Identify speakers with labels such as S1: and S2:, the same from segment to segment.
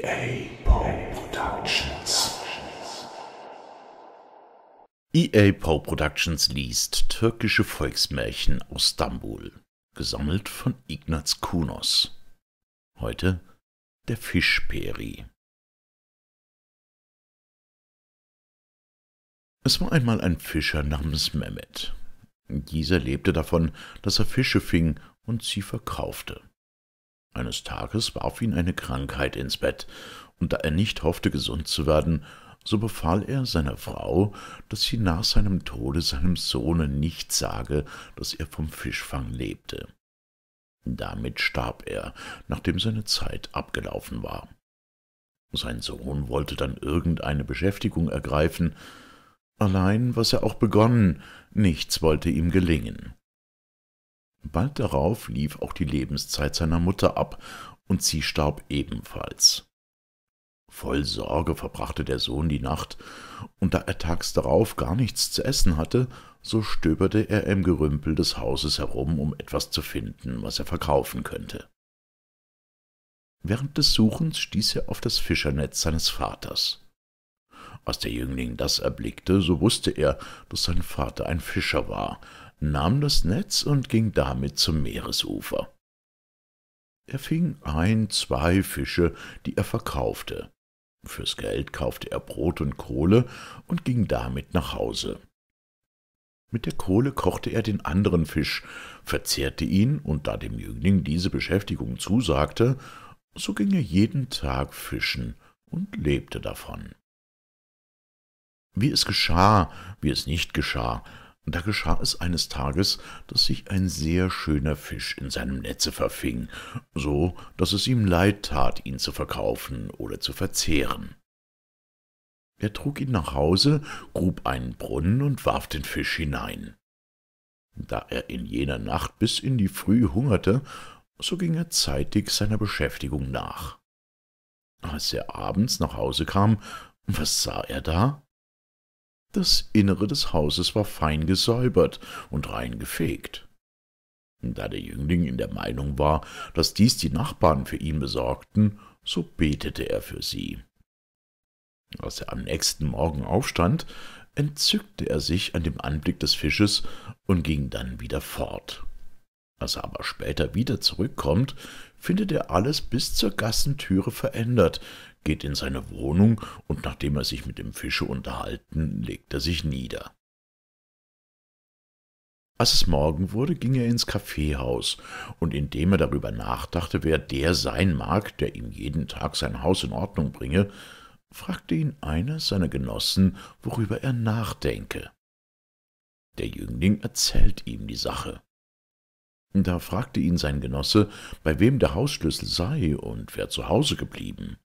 S1: EA Poe Productions. EA Poe Productions liest türkische Volksmärchen aus Stambul, gesammelt von Ignaz Kunos. Heute der Fischperi. Es war einmal ein Fischer namens Mehmet. Dieser lebte davon, dass er Fische fing und sie verkaufte. Eines Tages warf ihn eine Krankheit ins Bett, und da er nicht hoffte, gesund zu werden, so befahl er seiner Frau, dass sie nach seinem Tode seinem Sohne nicht sage, dass er vom Fischfang lebte. Damit starb er, nachdem seine Zeit abgelaufen war. Sein Sohn wollte dann irgendeine Beschäftigung ergreifen, allein was er auch begonnen, nichts wollte ihm gelingen. Bald darauf lief auch die Lebenszeit seiner Mutter ab und sie starb ebenfalls. Voll Sorge verbrachte der Sohn die Nacht, und da er tags darauf gar nichts zu essen hatte, so stöberte er im Gerümpel des Hauses herum, um etwas zu finden, was er verkaufen könnte. Während des Suchens stieß er auf das Fischernetz seines Vaters. Als der Jüngling das erblickte, so wusste er, dass sein Vater ein Fischer war, nahm das Netz und ging damit zum Meeresufer. Er fing ein, zwei Fische, die er verkaufte. Fürs Geld kaufte er Brot und Kohle und ging damit nach Hause. Mit der Kohle kochte er den anderen Fisch, verzehrte ihn, und da dem Jüngling diese Beschäftigung zusagte, so ging er jeden Tag fischen und lebte davon. Wie es geschah, wie es nicht geschah, und da geschah es eines Tages, dass sich ein sehr schöner Fisch in seinem Netze verfing, so dass es ihm leid tat, ihn zu verkaufen oder zu verzehren. Er trug ihn nach Hause, grub einen Brunnen und warf den Fisch hinein. Da er in jener Nacht bis in die Früh hungerte, so ging er zeitig seiner Beschäftigung nach. Als er abends nach Hause kam, was sah er da? Das Innere des Hauses war fein gesäubert und rein gefegt. Da der Jüngling in der Meinung war, dass dies die Nachbarn für ihn besorgten, so betete er für sie. Als er am nächsten Morgen aufstand, entzückte er sich an dem Anblick des Fisches und ging dann wieder fort. Als er aber später wieder zurückkommt, findet er alles bis zur Gassentüre verändert, geht in seine Wohnung und nachdem er sich mit dem Fische unterhalten, legt er sich nieder. Als es Morgen wurde, ging er ins Kaffeehaus, und indem er darüber nachdachte, wer der sein mag, der ihm jeden Tag sein Haus in Ordnung bringe, fragte ihn einer seiner Genossen, worüber er nachdenke. Der Jüngling erzählt ihm die Sache. Da fragte ihn sein Genosse, bei wem der Hausschlüssel sei und wer zu Hause geblieben.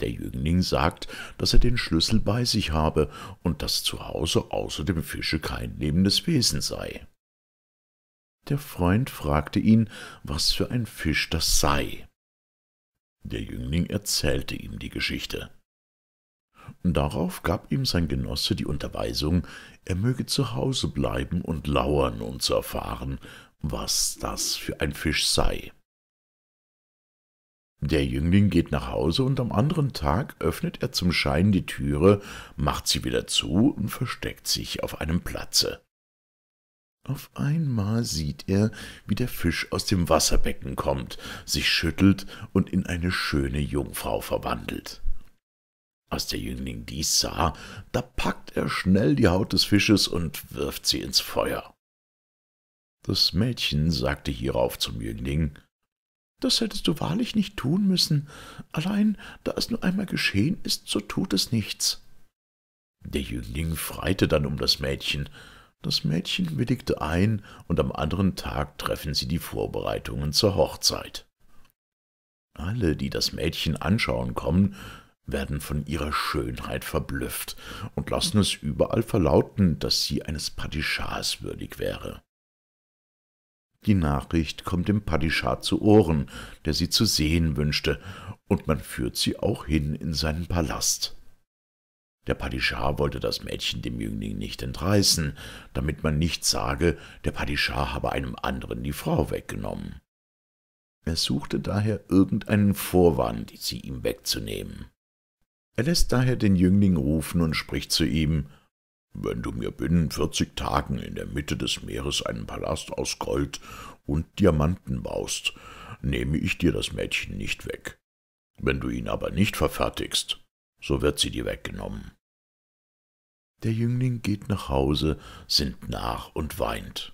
S1: Der Jüngling sagt, dass er den Schlüssel bei sich habe und dass zu Hause außer dem Fische kein lebendes Wesen sei. Der Freund fragte ihn, was für ein Fisch das sei. Der Jüngling erzählte ihm die Geschichte. Darauf gab ihm sein Genosse die Unterweisung, er möge zu Hause bleiben und lauern, um zu erfahren, was das für ein Fisch sei. Der Jüngling geht nach Hause und am anderen Tag öffnet er zum Schein die Türe, macht sie wieder zu und versteckt sich auf einem Platze. Auf einmal sieht er, wie der Fisch aus dem Wasserbecken kommt, sich schüttelt und in eine schöne Jungfrau verwandelt. Als der Jüngling dies sah, da packt er schnell die Haut des Fisches und wirft sie ins Feuer. Das Mädchen sagte hierauf zum Jüngling, »Das hättest du wahrlich nicht tun müssen. Allein, da es nur einmal geschehen ist, so tut es nichts.« Der Jüngling freite dann um das Mädchen. Das Mädchen willigte ein, und am anderen Tag treffen sie die Vorbereitungen zur Hochzeit. Alle, die das Mädchen anschauen kommen, werden von ihrer Schönheit verblüfft und lassen es überall verlauten, daß sie eines Padischahs würdig wäre. Die Nachricht kommt dem Padischah zu Ohren, der sie zu sehen wünschte, und man führt sie auch hin in seinen Palast. Der Padischah wollte das Mädchen dem Jüngling nicht entreißen, damit man nicht sage, der Padischah habe einem anderen die Frau weggenommen. Er suchte daher irgendeinen Vorwand, sie ihm wegzunehmen. Er lässt daher den Jüngling rufen und spricht zu ihm wenn du mir binnen vierzig Tagen in der Mitte des Meeres einen Palast aus Gold und Diamanten baust, nehme ich dir das Mädchen nicht weg. Wenn du ihn aber nicht verfertigst, so wird sie dir weggenommen. Der Jüngling geht nach Hause, sinnt nach und weint.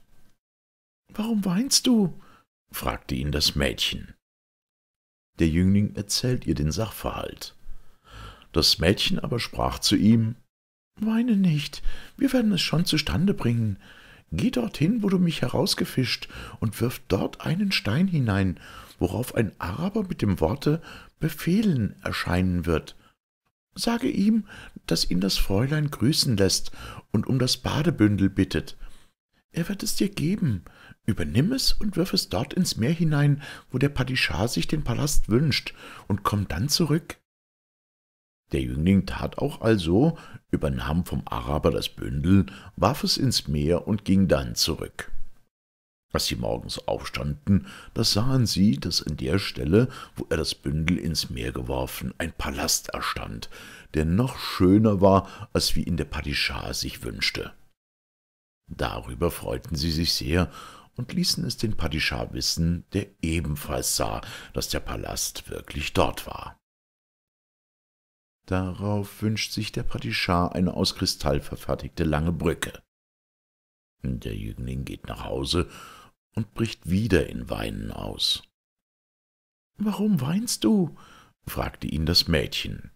S1: Warum weinst du? fragte ihn das Mädchen. Der Jüngling erzählt ihr den Sachverhalt. Das Mädchen aber sprach zu ihm Weine nicht, wir werden es schon zustande bringen. Geh dorthin, wo du mich herausgefischt, und wirf dort einen Stein hinein, worauf ein Araber mit dem Worte befehlen erscheinen wird. Sage ihm, dass ihn das Fräulein grüßen lässt und um das Badebündel bittet. Er wird es dir geben. Übernimm es und wirf es dort ins Meer hinein, wo der Padischar sich den Palast wünscht, und komm dann zurück. Der Jüngling tat auch also, übernahm vom Araber das Bündel, warf es ins Meer und ging dann zurück. Als sie morgens aufstanden, da sahen sie, daß an der Stelle, wo er das Bündel ins Meer geworfen, ein Palast erstand, der noch schöner war, als wie ihn der Padischah sich wünschte. Darüber freuten sie sich sehr und ließen es den Padischah wissen, der ebenfalls sah, daß der Palast wirklich dort war. Darauf wünscht sich der Padischah eine aus Kristall verfertigte lange Brücke. Der Jüngling geht nach Hause und bricht wieder in Weinen aus. »Warum weinst du?« fragte ihn das Mädchen.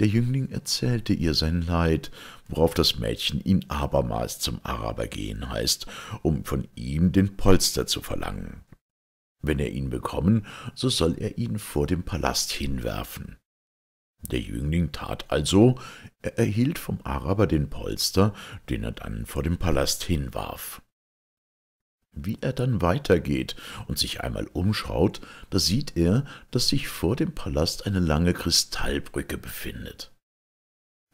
S1: Der Jüngling erzählte ihr sein Leid, worauf das Mädchen ihn abermals zum Araber gehen heißt, um von ihm den Polster zu verlangen. Wenn er ihn bekommen, so soll er ihn vor dem Palast hinwerfen. Der Jüngling tat also, er erhielt vom Araber den Polster, den er dann vor dem Palast hinwarf. Wie er dann weitergeht und sich einmal umschaut, da sieht er, dass sich vor dem Palast eine lange Kristallbrücke befindet.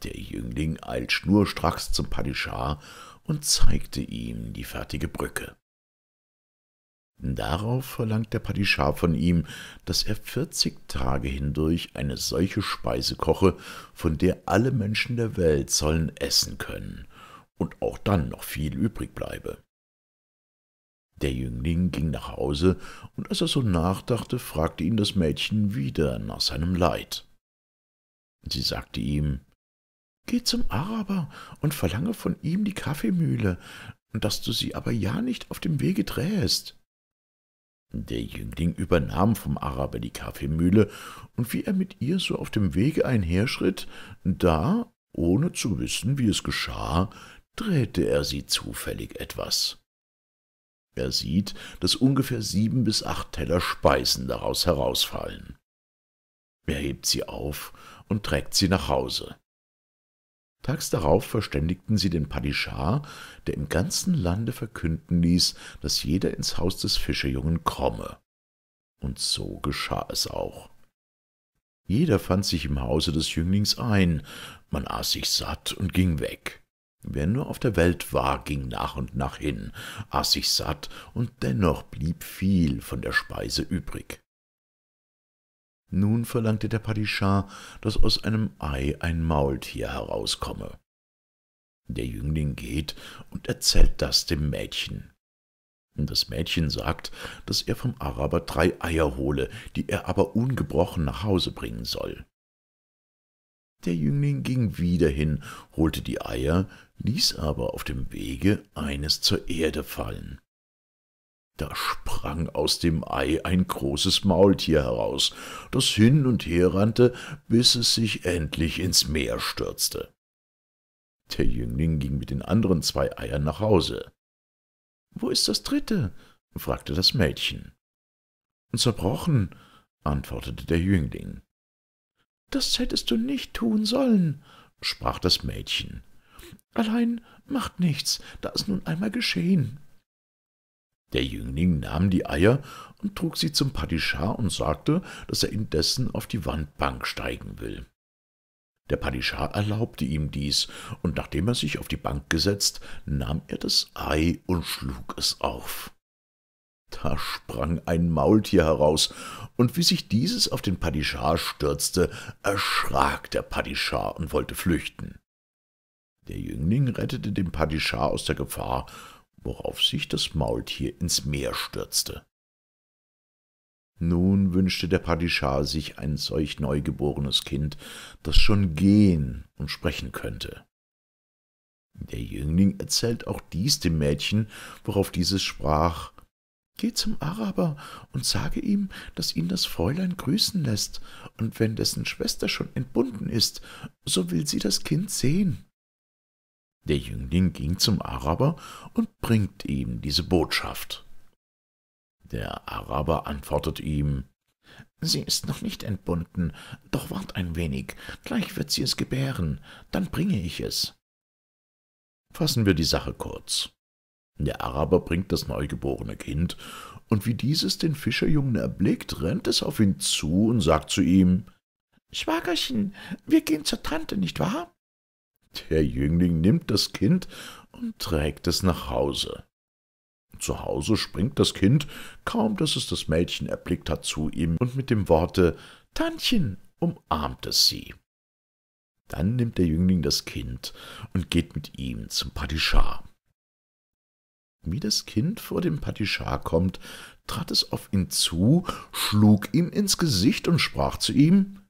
S1: Der Jüngling eilt schnurstracks zum Padischar und zeigte ihm die fertige Brücke. Darauf verlangt der Padischah von ihm, daß er vierzig Tage hindurch eine solche Speise koche, von der alle Menschen der Welt sollen essen können und auch dann noch viel übrig bleibe. Der Jüngling ging nach Hause, und als er so nachdachte, fragte ihn das Mädchen wieder nach seinem Leid. Sie sagte ihm, Geh zum Araber und verlange von ihm die Kaffeemühle, dass du sie aber ja nicht auf dem Wege trähest. Der Jüngling übernahm vom Araber die Kaffeemühle, und wie er mit ihr so auf dem Wege einherschritt, da, ohne zu wissen, wie es geschah, drehte er sie zufällig etwas. Er sieht, daß ungefähr sieben bis acht Teller Speisen daraus herausfallen. Er hebt sie auf und trägt sie nach Hause. Tags darauf verständigten sie den Padischar, der im ganzen Lande verkünden ließ, daß jeder ins Haus des Fischerjungen komme. Und so geschah es auch. Jeder fand sich im Hause des Jünglings ein, man aß sich satt und ging weg. Wer nur auf der Welt war, ging nach und nach hin, aß sich satt, und dennoch blieb viel von der Speise übrig. Nun verlangte der Padischah, dass aus einem Ei ein Maultier herauskomme. Der Jüngling geht und erzählt das dem Mädchen. Das Mädchen sagt, dass er vom Araber drei Eier hole, die er aber ungebrochen nach Hause bringen soll. Der Jüngling ging wieder hin, holte die Eier, ließ aber auf dem Wege eines zur Erde fallen. Da sprang aus dem Ei ein großes Maultier heraus, das hin und her rannte, bis es sich endlich ins Meer stürzte. Der Jüngling ging mit den anderen zwei Eiern nach Hause. Wo ist das dritte? fragte das Mädchen. Zerbrochen, antwortete der Jüngling. Das hättest du nicht tun sollen, sprach das Mädchen. Allein macht nichts, da ist nun einmal geschehen. Der Jüngling nahm die Eier und trug sie zum Padischar und sagte, dass er indessen auf die Wandbank steigen will. Der Padischar erlaubte ihm dies, und nachdem er sich auf die Bank gesetzt, nahm er das Ei und schlug es auf. Da sprang ein Maultier heraus, und wie sich dieses auf den Padischar stürzte, erschrak der Padischar und wollte flüchten. Der Jüngling rettete den Padischar aus der Gefahr worauf sich das Maultier ins Meer stürzte. Nun wünschte der Padischah sich ein solch neugeborenes Kind, das schon gehen und sprechen könnte. Der Jüngling erzählt auch dies dem Mädchen, worauf dieses sprach Geh zum Araber und sage ihm, dass ihn das Fräulein grüßen lässt, und wenn dessen Schwester schon entbunden ist, so will sie das Kind sehen. Der Jüngling ging zum Araber und bringt ihm diese Botschaft. Der Araber antwortet ihm, Sie ist noch nicht entbunden, doch wart ein wenig, gleich wird sie es gebären, dann bringe ich es. Fassen wir die Sache kurz. Der Araber bringt das neugeborene Kind, und wie dieses den Fischerjungen erblickt, rennt es auf ihn zu und sagt zu ihm, Schwagerchen, wir gehen zur Tante, nicht wahr? Der Jüngling nimmt das Kind und trägt es nach Hause. Zu Hause springt das Kind, kaum dass es das Mädchen erblickt hat, zu ihm und mit dem Worte Tantchen umarmt es sie. Dann nimmt der Jüngling das Kind und geht mit ihm zum Padischah. Wie das Kind vor dem Padischah kommt, trat es auf ihn zu, schlug ihm ins Gesicht und sprach zu ihm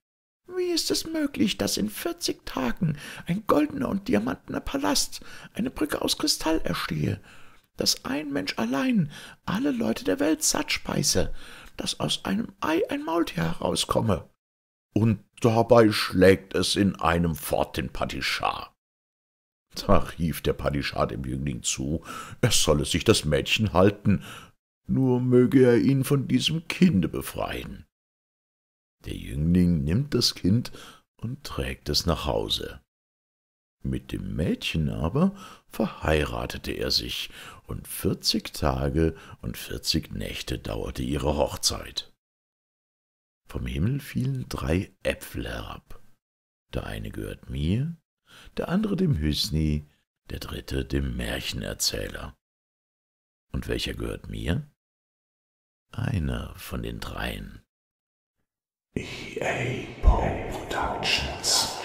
S1: wie ist es möglich, dass in vierzig Tagen ein goldener und diamantener Palast, eine Brücke aus Kristall erstehe, dass ein Mensch allein alle Leute der Welt satt speise, dass aus einem Ei ein Maultier herauskomme? Und dabei schlägt es in einem fort den Padischar. Da rief der Padischar dem Jüngling zu, er solle sich das Mädchen halten, nur möge er ihn von diesem Kinde befreien. Der Jüngling nimmt das Kind und trägt es nach Hause. Mit dem Mädchen aber verheiratete er sich, und vierzig Tage und vierzig Nächte dauerte ihre Hochzeit. Vom Himmel fielen drei Äpfel herab. Der eine gehört mir, der andere dem Hüsni, der dritte dem Märchenerzähler. Und welcher gehört mir? Einer von den dreien. EA Paul Productions.